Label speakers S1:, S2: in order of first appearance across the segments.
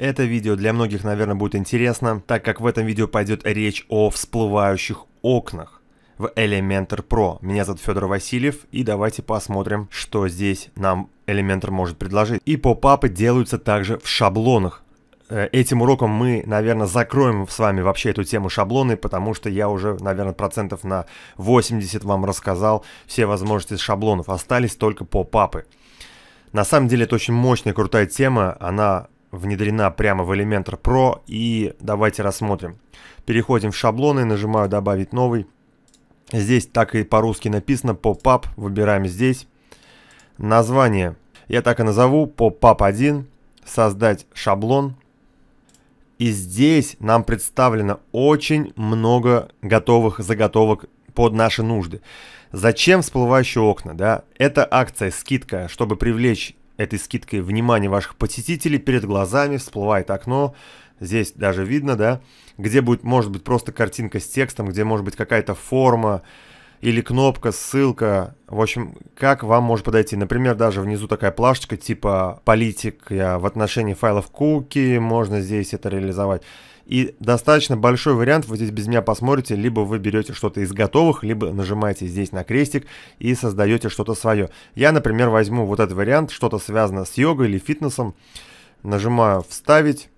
S1: Это видео для многих, наверное, будет интересно, так как в этом видео пойдет речь о всплывающих окнах в Elementor Pro. Меня зовут Федор Васильев, и давайте посмотрим, что здесь нам Elementor может предложить. И попапы делаются также в шаблонах. Э, этим уроком мы, наверное, закроем с вами вообще эту тему шаблоны, потому что я уже, наверное, процентов на 80 вам рассказал все возможности шаблонов. Остались только попапы. На самом деле это очень мощная, крутая тема. Она внедрена прямо в Elementor Pro. И давайте рассмотрим. Переходим в шаблоны, нажимаю «Добавить новый». Здесь так и по-русски написано «Pop-up». Выбираем здесь. Название я так и назову «Pop-up 1». Создать шаблон. И здесь нам представлено очень много готовых заготовок под наши нужды. Зачем всплывающие окна? Да? Это акция, скидка, чтобы привлечь этой скидкой внимание ваших посетителей, перед глазами всплывает окно, здесь даже видно, да, где будет, может быть, просто картинка с текстом, где может быть какая-то форма, или кнопка, ссылка. В общем, как вам может подойти. Например, даже внизу такая плашечка типа «Политик» в отношении файлов куки, можно здесь это реализовать. И достаточно большой вариант, вы здесь без меня посмотрите, либо вы берете что-то из готовых, либо нажимаете здесь на крестик и создаете что-то свое. Я, например, возьму вот этот вариант, что-то связано с йогой или фитнесом, нажимаю «Вставить»,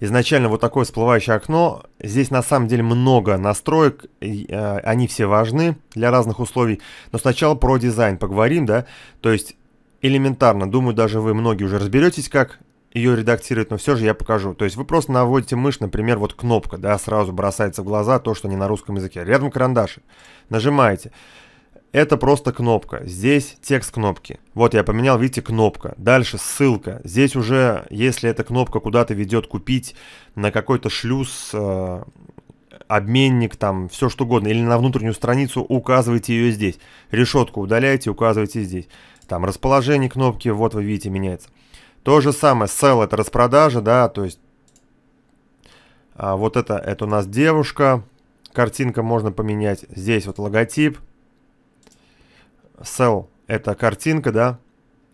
S1: изначально вот такое всплывающее окно. Здесь на самом деле много настроек, э, они все важны для разных условий. Но сначала про дизайн поговорим, да. То есть элементарно, думаю, даже вы многие уже разберетесь, как ее редактировать, но все же я покажу. То есть вы просто наводите мышь, например, вот кнопка, да, сразу бросается в глаза то, что не на русском языке. Рядом карандаши. Нажимаете. Это просто кнопка. Здесь текст кнопки. Вот я поменял, видите, кнопка. Дальше ссылка. Здесь уже, если эта кнопка куда-то ведет купить на какой-то шлюз, э, обменник, там, все что угодно, или на внутреннюю страницу, указывайте ее здесь. Решетку удаляйте, указывайте здесь. Там расположение кнопки, вот вы видите, меняется. То же самое, sell это распродажа, да, то есть а, вот это, это у нас девушка, картинка можно поменять. Здесь вот логотип, Cell – это картинка, да,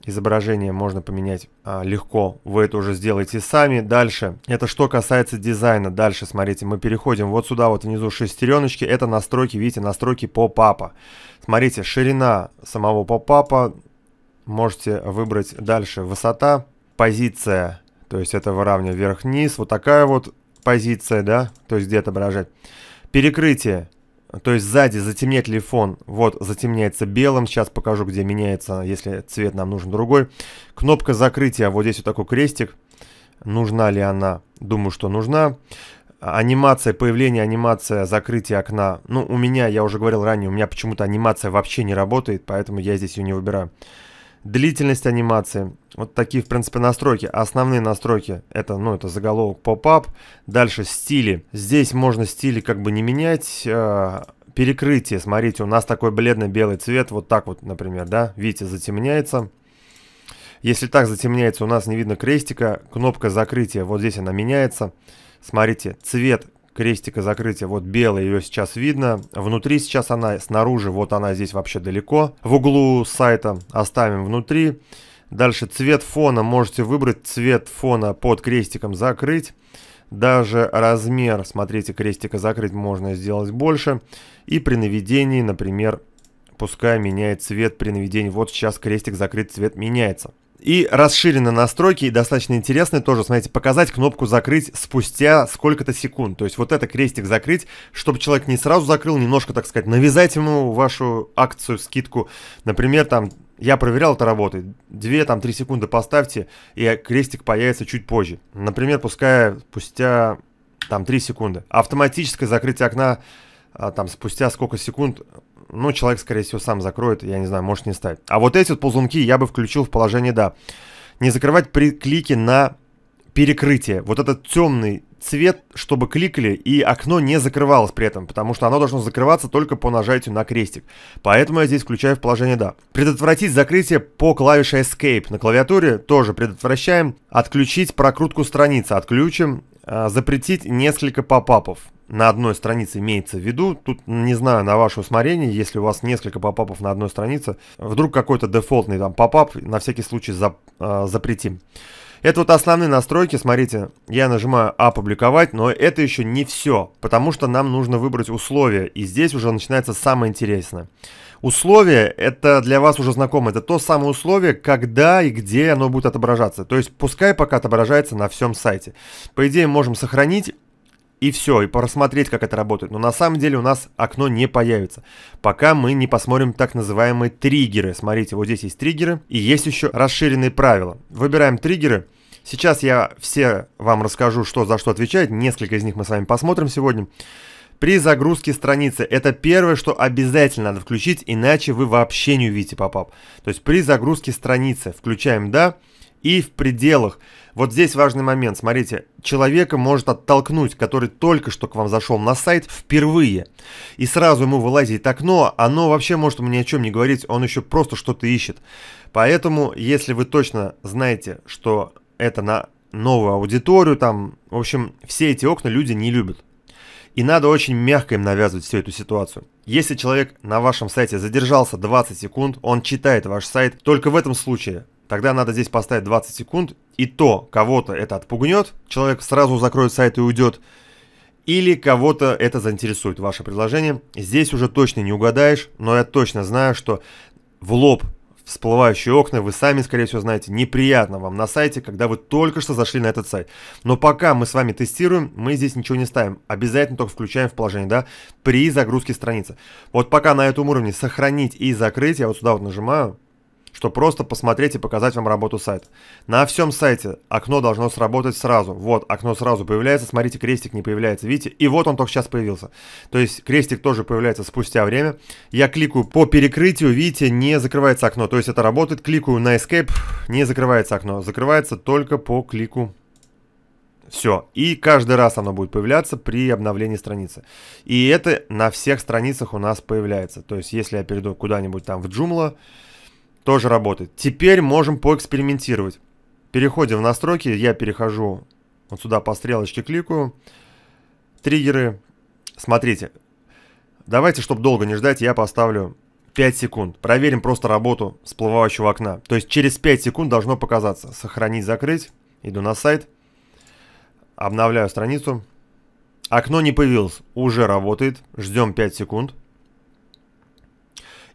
S1: изображение можно поменять а, легко, вы это уже сделаете сами. Дальше, это что касается дизайна. Дальше, смотрите, мы переходим вот сюда, вот внизу шестереночки, это настройки, видите, настройки попапа. Смотрите, ширина самого попапа, можете выбрать дальше высота, позиция, то есть это выравнивание вверх-вниз, вот такая вот позиция, да, то есть где отображать. Перекрытие, то есть сзади затемнять ли фон? Вот, затемняется белым. Сейчас покажу, где меняется, если цвет нам нужен другой. Кнопка закрытия. Вот здесь вот такой крестик. Нужна ли она? Думаю, что нужна. Анимация, появления, анимация, закрытия окна. Ну, у меня, я уже говорил ранее, у меня почему-то анимация вообще не работает, поэтому я здесь ее не выбираю. Длительность анимации. Вот такие, в принципе, настройки. Основные настройки это, ну, это заголовок поп-ап. Дальше стили. Здесь можно стили как бы не менять. Э, перекрытие, смотрите, у нас такой бледно-белый цвет, вот так вот, например, да, видите, затемняется. Если так затемняется, у нас не видно крестика, кнопка закрытия, вот здесь она меняется. Смотрите, цвет крестика закрытия, вот белая, ее сейчас видно. Внутри сейчас она, снаружи, вот она здесь вообще далеко. В углу сайта оставим внутри. Дальше цвет фона, можете выбрать цвет фона под крестиком закрыть. Даже размер, смотрите, крестика закрыть можно сделать больше. И при наведении, например, пускай меняет цвет при наведении. Вот сейчас крестик закрыт, цвет меняется. И расширенные настройки, и достаточно интересные тоже, смотрите, показать кнопку «Закрыть» спустя сколько-то секунд. То есть вот это крестик «Закрыть», чтобы человек не сразу закрыл, немножко, так сказать, навязать ему вашу акцию, скидку. Например, там, я проверял, это работает. 2, там, три секунды поставьте, и крестик появится чуть позже. Например, пускай спустя, там, 3 секунды. Автоматическое закрытие окна, а, там, спустя сколько секунд ну, человек, скорее всего, сам закроет, я не знаю, может не ставить. А вот эти вот ползунки я бы включил в положение «да». Не закрывать при клике на перекрытие. Вот этот темный цвет, чтобы кликали, и окно не закрывалось при этом, потому что оно должно закрываться только по нажатию на крестик. Поэтому я здесь включаю в положение «Да». Предотвратить закрытие по клавише Escape. На клавиатуре тоже предотвращаем. Отключить прокрутку страницы. Отключим. А, запретить несколько попапов. На одной странице имеется в виду. Тут не знаю, на ваше усмотрение, если у вас несколько попапов на одной странице, вдруг какой-то дефолтный там попап на всякий случай зап, э, запретим. запретим. Это вот основные настройки, смотрите, я нажимаю «Опубликовать», но это еще не все, потому что нам нужно выбрать условия, и здесь уже начинается самое интересное. Условие, это для вас уже знакомо, это то самое условие, когда и где оно будет отображаться. То есть пускай пока отображается на всем сайте. По идее, можем сохранить и все, и просмотреть, как это работает. Но на самом деле у нас окно не появится, пока мы не посмотрим так называемые триггеры. Смотрите, вот здесь есть триггеры, и есть еще расширенные правила. Выбираем триггеры. Сейчас я все вам расскажу, что за что отвечает. Несколько из них мы с вами посмотрим сегодня. При загрузке страницы это первое, что обязательно надо включить, иначе вы вообще не увидите попап. То есть при загрузке страницы включаем «да», и в пределах. Вот здесь важный момент, смотрите, человека может оттолкнуть, который только что к вам зашел на сайт впервые, и сразу ему вылазит окно, оно вообще может ему ни о чем не говорить, он еще просто что-то ищет. Поэтому, если вы точно знаете, что это на новую аудиторию, там, в общем, все эти окна люди не любят. И надо очень мягко им навязывать всю эту ситуацию. Если человек на вашем сайте задержался 20 секунд, он читает ваш сайт, только в этом случае Тогда надо здесь поставить 20 секунд, и то кого-то это отпугнет, человек сразу закроет сайт и уйдет, или кого-то это заинтересует, ваше предложение. Здесь уже точно не угадаешь, но я точно знаю, что в лоб всплывающие окна, вы сами, скорее всего, знаете, неприятно вам на сайте, когда вы только что зашли на этот сайт. Но пока мы с вами тестируем, мы здесь ничего не ставим. Обязательно только включаем в положение, да, при загрузке страницы. Вот пока на этом уровне сохранить и закрыть, я вот сюда вот нажимаю, что просто посмотреть и показать вам работу сайта. На всем сайте окно должно сработать сразу. Вот, окно сразу появляется, смотрите, крестик не появляется, видите? И вот он только сейчас появился. То есть крестик тоже появляется спустя время. Я кликаю по перекрытию, видите, не закрывается окно. То есть это работает. Кликаю на Escape, не закрывается окно. Закрывается только по клику все. И каждый раз оно будет появляться при обновлении страницы. И это на всех страницах у нас появляется. То есть, если я перейду куда-нибудь там в Joomla, тоже работает. Теперь можем поэкспериментировать. Переходим в настройки. Я перехожу вот сюда по стрелочке кликаю. Триггеры. Смотрите. Давайте, чтобы долго не ждать, я поставлю 5 секунд. Проверим просто работу всплывающего окна. То есть через 5 секунд должно показаться. Сохранить, закрыть. Иду на сайт. Обновляю страницу. Окно не появилось. Уже работает. Ждем 5 секунд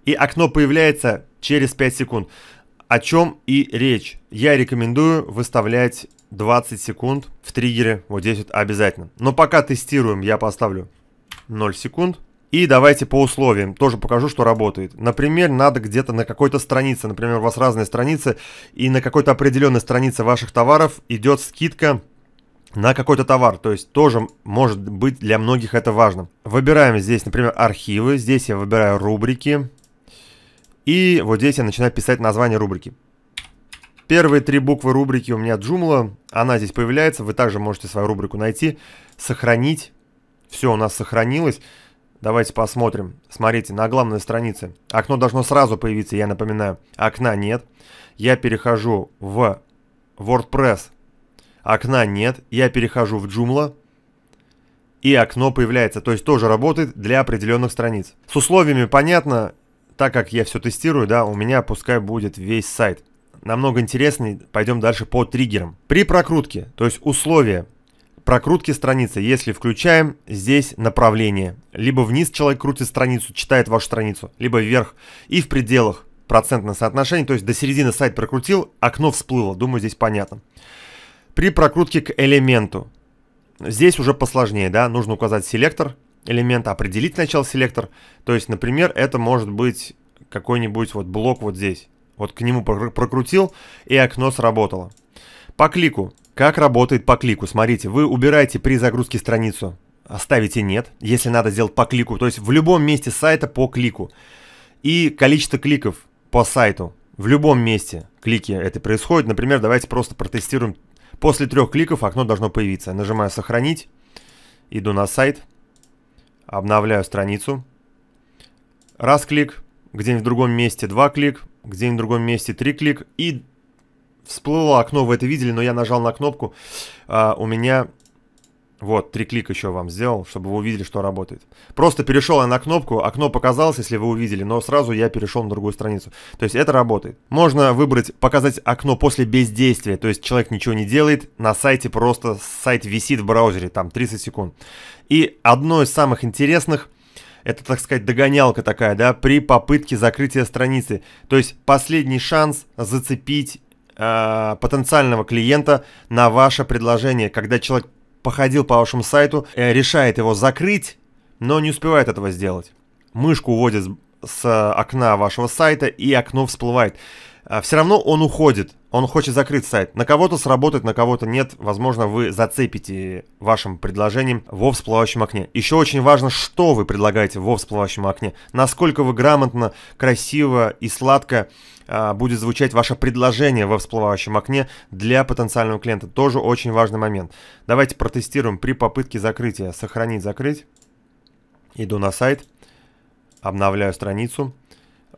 S1: и окно появляется через 5 секунд. О чем и речь. Я рекомендую выставлять 20 секунд в триггере, вот здесь вот обязательно. Но пока тестируем, я поставлю 0 секунд. И давайте по условиям, тоже покажу, что работает. Например, надо где-то на какой-то странице, например, у вас разные страницы, и на какой-то определенной странице ваших товаров идет скидка на какой-то товар. То есть тоже может быть для многих это важно. Выбираем здесь, например, архивы. Здесь я выбираю рубрики. И вот здесь я начинаю писать название рубрики. Первые три буквы рубрики у меня Joomla, она здесь появляется, вы также можете свою рубрику найти, сохранить. Все у нас сохранилось. Давайте посмотрим. Смотрите, на главной странице окно должно сразу появиться, я напоминаю. Окна нет. Я перехожу в WordPress. Окна нет. Я перехожу в Joomla. И окно появляется. То есть тоже работает для определенных страниц. С условиями понятно так как я все тестирую, да, у меня пускай будет весь сайт. Намного интереснее, пойдем дальше по триггерам. При прокрутке, то есть условия прокрутки страницы, если включаем здесь направление, либо вниз человек крутит страницу, читает вашу страницу, либо вверх и в пределах процентное соотношение, то есть до середины сайт прокрутил, окно всплыло, думаю здесь понятно. При прокрутке к элементу, здесь уже посложнее, да, нужно указать селектор, элемента определить начал селектор. То есть, например, это может быть какой-нибудь вот блок вот здесь. Вот к нему прокрутил, и окно сработало. По клику. Как работает по клику? Смотрите, вы убираете при загрузке страницу, оставите «нет», если надо сделать по клику, то есть в любом месте сайта по клику. И количество кликов по сайту в любом месте клики это происходит. Например, давайте просто протестируем. После трех кликов окно должно появиться. Нажимаю «Сохранить», иду на сайт – Обновляю страницу. Раз клик, где-нибудь в другом месте два клик, где-нибудь в другом месте три клик. И всплыло окно, вы это видели, но я нажал на кнопку. А, у меня вот, три клика еще вам сделал, чтобы вы увидели, что работает. Просто перешел я на кнопку, окно а показалось, если вы увидели, но сразу я перешел на другую страницу. То есть это работает. Можно выбрать, показать окно после бездействия, то есть человек ничего не делает, на сайте просто сайт висит в браузере, там 30 секунд. И одно из самых интересных, это, так сказать, догонялка такая, да, при попытке закрытия страницы. То есть последний шанс зацепить э, потенциального клиента на ваше предложение, когда человек походил по вашему сайту, э, решает его закрыть, но не успевает этого сделать. Мышку уводит с окна вашего сайта, и окно всплывает. А Все равно он уходит он хочет закрыть сайт. На кого-то сработает, на кого-то нет. Возможно, вы зацепите вашим предложением во всплывающем окне. Еще очень важно, что вы предлагаете во всплывающем окне. Насколько вы грамотно, красиво и сладко а, будет звучать ваше предложение во всплывающем окне для потенциального клиента. Тоже очень важный момент. Давайте протестируем при попытке закрытия. Сохранить, закрыть. Иду на сайт, обновляю страницу.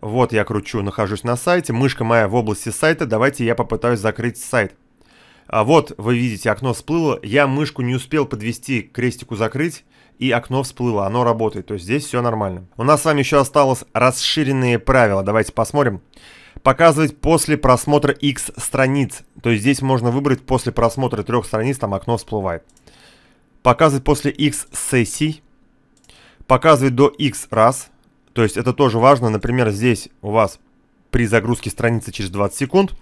S1: Вот я кручу, нахожусь на сайте, мышка моя в области сайта, давайте я попытаюсь закрыть сайт. А вот вы видите, окно всплыло, я мышку не успел подвести к крестику закрыть, и окно всплыло, оно работает, то есть здесь все нормально. У нас с вами еще осталось расширенные правила, давайте посмотрим. Показывать после просмотра X страниц, то есть здесь можно выбрать после просмотра трех страниц, там окно всплывает. Показывать после X сессий, показывать до X раз – то есть это тоже важно. Например, здесь у вас при загрузке страницы через 20 секунд.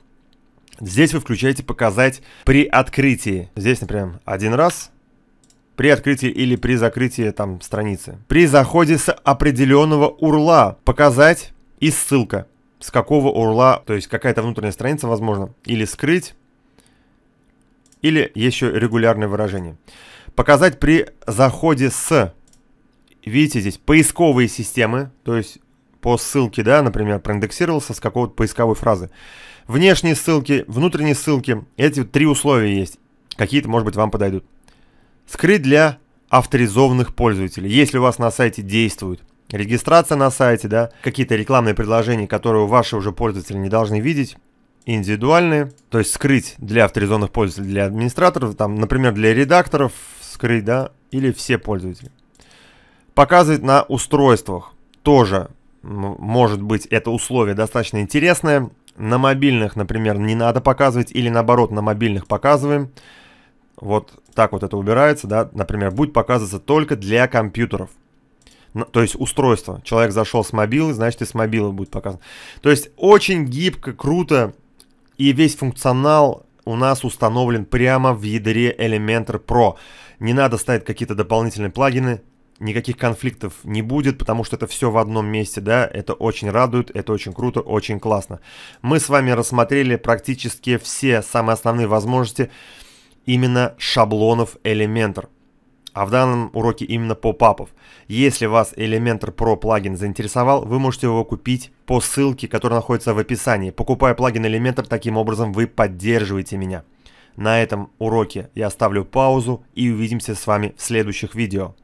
S1: Здесь вы включаете показать при открытии. Здесь, например, один раз при открытии или при закрытии там страницы. При заходе с определенного урла показать и ссылка. С какого урла, то есть какая-то внутренняя страница, возможно, или скрыть, или еще регулярное выражение. Показать при заходе с видите здесь поисковые системы, то есть по ссылке, да, например, проиндексировался с какого-то поисковой фразы. Внешние ссылки, внутренние ссылки, эти три условия есть. Какие-то, может быть, вам подойдут. Скрыть для авторизованных пользователей. Если у вас на сайте действует регистрация на сайте, да, какие-то рекламные предложения, которые ваши уже пользователи не должны видеть, индивидуальные, то есть скрыть для авторизованных пользователей, для администраторов, там, например, для редакторов скрыть, да, или все пользователи. Показывать на устройствах тоже может быть это условие достаточно интересное. На мобильных, например, не надо показывать или наоборот на мобильных показываем. Вот так вот это убирается, да, например, будет показываться только для компьютеров. Ну, то есть устройство. Человек зашел с мобилы, значит и с мобилы будет показан То есть очень гибко, круто и весь функционал у нас установлен прямо в ядре Elementor Pro. Не надо ставить какие-то дополнительные плагины, никаких конфликтов не будет, потому что это все в одном месте, да, это очень радует, это очень круто, очень классно. Мы с вами рассмотрели практически все самые основные возможности именно шаблонов Elementor, а в данном уроке именно попапов. Если вас Elementor Pro плагин заинтересовал, вы можете его купить по ссылке, которая находится в описании. Покупая плагин Elementor, таким образом вы поддерживаете меня. На этом уроке я ставлю паузу и увидимся с вами в следующих видео.